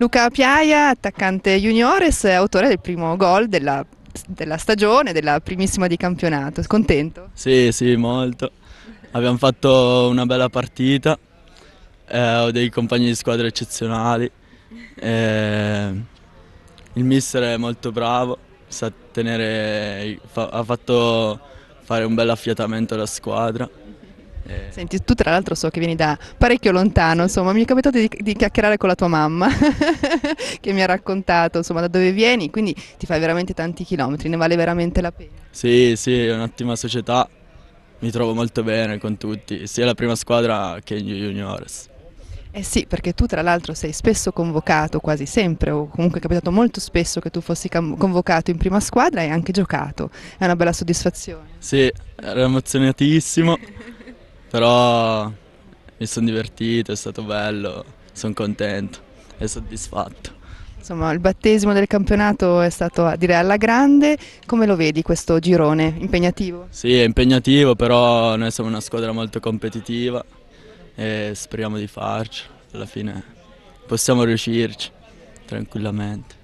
Luca Piaia, attaccante juniores, autore del primo gol della, della, stagione, della primissima di campionato. Contento? Sì, sì, molto. Abbiamo fatto una bella partita, eh, ho dei compagni di squadra eccezionali, eh, il mister è molto bravo, sa tenere, fa, ha fatto fare un bel affiatamento alla squadra. Eh. Senti, tu tra l'altro so che vieni da parecchio lontano, insomma, mi è capitato di, di chiacchierare con la tua mamma che mi ha raccontato insomma da dove vieni, quindi ti fai veramente tanti chilometri, ne vale veramente la pena. Sì, sì, è un'ottima società, mi trovo molto bene con tutti, sia la prima squadra che gli juniores. Eh sì, perché tu tra l'altro sei spesso convocato, quasi sempre, o comunque è capitato molto spesso che tu fossi convocato in prima squadra e anche giocato. È una bella soddisfazione. Sì, ero emozionatissimo. però mi sono divertito, è stato bello, sono contento e soddisfatto. Insomma, il battesimo del campionato è stato a dire alla grande. Come lo vedi questo girone? Impegnativo? Sì, è impegnativo, però noi siamo una squadra molto competitiva e speriamo di farci. Alla fine possiamo riuscirci tranquillamente.